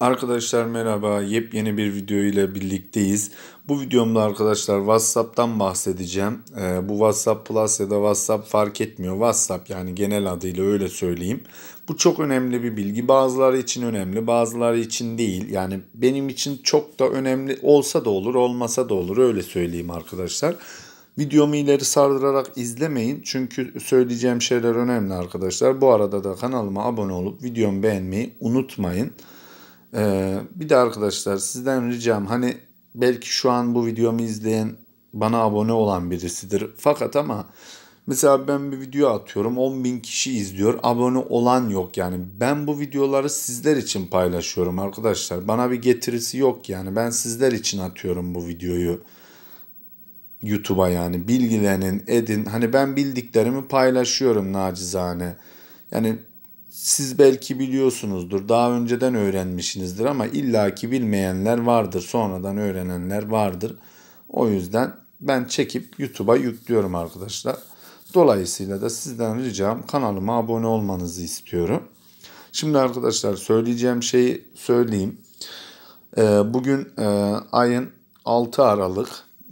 Arkadaşlar merhaba. Yepyeni bir video ile birlikteyiz. Bu videomda arkadaşlar WhatsApp'tan bahsedeceğim. Ee, bu WhatsApp Plus ya da WhatsApp fark etmiyor. WhatsApp yani genel adıyla öyle söyleyeyim. Bu çok önemli bir bilgi. Bazıları için önemli, bazıları için değil. Yani benim için çok da önemli olsa da olur, olmasa da olur öyle söyleyeyim arkadaşlar. Videomu ileri sardırarak izlemeyin çünkü söyleyeceğim şeyler önemli arkadaşlar. Bu arada da kanalıma abone olup videomu beğenmeyi unutmayın. Ee, bir de arkadaşlar sizden ricam hani belki şu an bu videomu izleyen bana abone olan birisidir. Fakat ama mesela ben bir video atıyorum 10 bin kişi izliyor abone olan yok yani. Ben bu videoları sizler için paylaşıyorum arkadaşlar. Bana bir getirisi yok yani ben sizler için atıyorum bu videoyu. YouTube'a yani bilgilenin edin. Hani ben bildiklerimi paylaşıyorum nacizane. Yani siz belki biliyorsunuzdur, daha önceden öğrenmişsinizdir ama illaki bilmeyenler vardır, sonradan öğrenenler vardır. O yüzden ben çekip YouTube'a yüklüyorum arkadaşlar. Dolayısıyla da sizden ricam kanalıma abone olmanızı istiyorum. Şimdi arkadaşlar söyleyeceğim şeyi söyleyeyim. Ee, bugün e, ayın 6 Aralık.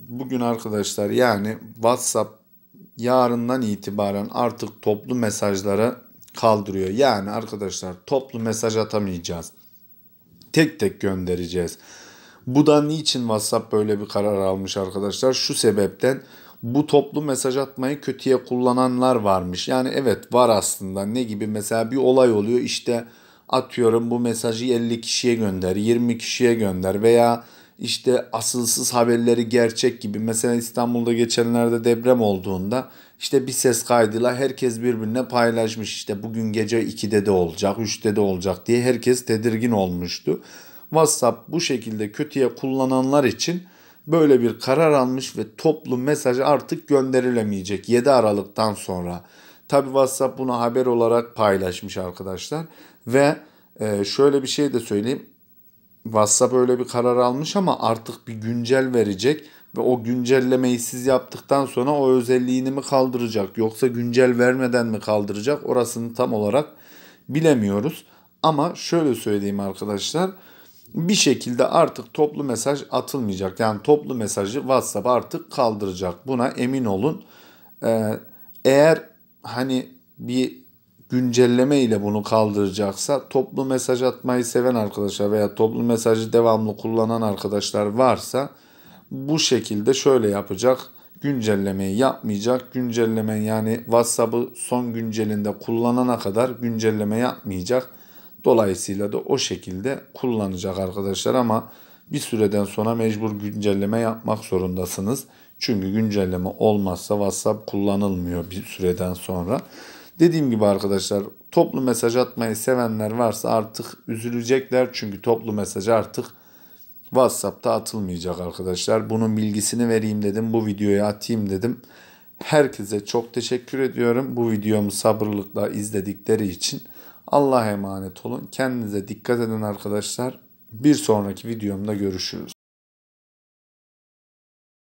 Bugün arkadaşlar yani WhatsApp yarından itibaren artık toplu mesajlara kaldırıyor. Yani arkadaşlar toplu mesaj atamayacağız. Tek tek göndereceğiz. Bu da niçin WhatsApp böyle bir karar almış arkadaşlar? Şu sebepten bu toplu mesaj atmayı kötüye kullananlar varmış. Yani evet var aslında ne gibi mesela bir olay oluyor işte atıyorum bu mesajı 50 kişiye gönder 20 kişiye gönder veya işte asılsız haberleri gerçek gibi. Mesela İstanbul'da geçenlerde deprem olduğunda işte bir ses kaydıyla herkes birbirine paylaşmış. İşte bugün gece 2'de de olacak, 3'te de olacak diye herkes tedirgin olmuştu. WhatsApp bu şekilde kötüye kullananlar için böyle bir karar almış ve toplu mesaj artık gönderilemeyecek 7 Aralık'tan sonra. Tabi WhatsApp bunu haber olarak paylaşmış arkadaşlar ve e, şöyle bir şey de söyleyeyim WhatsApp öyle bir karar almış ama artık bir güncel verecek ve o güncellemeyi siz yaptıktan sonra o özelliğini mi kaldıracak yoksa güncel vermeden mi kaldıracak orasını tam olarak bilemiyoruz. Ama şöyle söyleyeyim arkadaşlar bir şekilde artık toplu mesaj atılmayacak. Yani toplu mesajı WhatsApp artık kaldıracak. Buna emin olun. Ee, eğer hani bir güncelleme ile bunu kaldıracaksa toplu mesaj atmayı seven arkadaşlar veya toplu mesajı devamlı kullanan arkadaşlar varsa bu şekilde şöyle yapacak. Güncellemeyi yapmayacak. Güncelleme yani WhatsApp'ı son güncelinde kullanana kadar güncelleme yapmayacak. Dolayısıyla da o şekilde kullanacak arkadaşlar ama bir süreden sonra mecbur güncelleme yapmak zorundasınız. Çünkü güncelleme olmazsa WhatsApp kullanılmıyor bir süreden sonra. Dediğim gibi arkadaşlar toplu mesaj atmayı sevenler varsa artık üzülecekler. Çünkü toplu mesaj artık WhatsApp'ta atılmayacak arkadaşlar. Bunun bilgisini vereyim dedim. Bu videoyu atayım dedim. Herkese çok teşekkür ediyorum. Bu videomu sabırlıkla izledikleri için. Allah'a emanet olun. Kendinize dikkat edin arkadaşlar. Bir sonraki videomda görüşürüz.